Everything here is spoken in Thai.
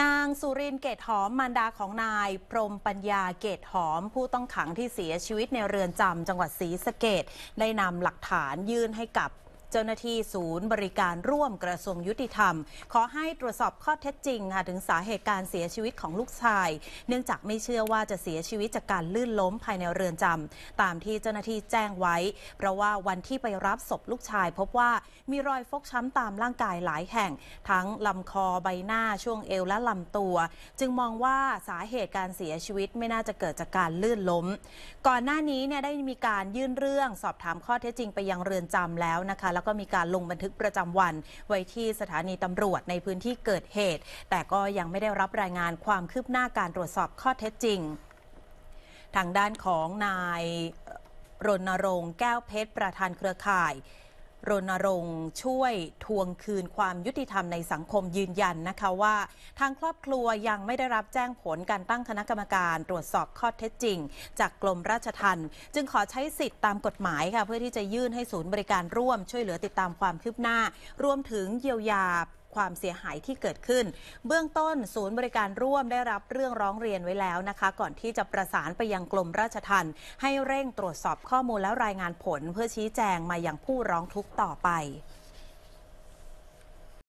นางสุรินเกตหอมมารดาของนาย พรมปัญญาเกตหอมผู้ต้องขังที่เสียชีวิตในเรือนจำจังหวัดศรีสะเกดได้นำหลักฐานยื่นให้กับจ้าหน้าที่ศูนย์บริการร่วมกระทรวงยุติธรรม ขอให้ตรวจสอบข้อเท็จจริงค่ะถึงสาเหตุการเสียชีวิตของลูกชาย เนื่องจากไม่เชื่อว่าจะเสียชีวิตจากการลื่นล้มภายในเรือนจำ ตามที่เจ้าหน้าที่แจ้งไว้ เพราะว่าวันที่ไปรับศพลูกชาย พบว่ามีรอยฟกช้ำตามร่างกายหลายแห่ง ทั้งลำคอใบหน้าช่วงเอวและลำตัว จึงมองว่าสาเหตุการเสียชีวิตไม่น่าจะเกิดจากการลื่นล้ม ก่อนหน้านี้เนี่ยได้มีการยื่นเรื่องสอบถามข้อเท็จจริงไปยังเรือนจำแล้วนะคะแล้วก็มีการลงบันทึกประจำวันไว้ที่สถานีตำรวจในพื้นที่เกิดเหตุ แต่ก็ยังไม่ได้รับรายงานความคืบหน้าการตรวจสอบข้อเท็จจริง ทางด้านของนายรณรงค์แก้วเพชรประธานเครือข่ายรณรงค์ ช่วยทวงคืนความยุติธรรมในสังคมยืนยันนะคะว่า ทางครอบครัวยังไม่ได้รับแจ้งผลการตั้งคณะกรรมการตรวจสอบข้อเท็จจริงจากกรมราชทัณฑ์จึงขอใช้สิทธิ์ตามกฎหมายค่ะ เพื่อที่จะยื่นให้ศูนย์บริการร่วม ช่วยเหลือติดตามความคืบหน้า รวมถึงเยียวยาความเสียหายที่เกิดขึ้น เบื้องต้น ศูนย์บริการร่วมได้รับเรื่องร้องเรียนไว้แล้วนะคะ ก่อนที่จะประสานไปยังกรมราชทัณฑ์ให้เร่งตรวจสอบข้อมูลแล้วรายงานผล เพื่อชี้แจงมาอย่างผู้ร้องทุกข์ต่อไป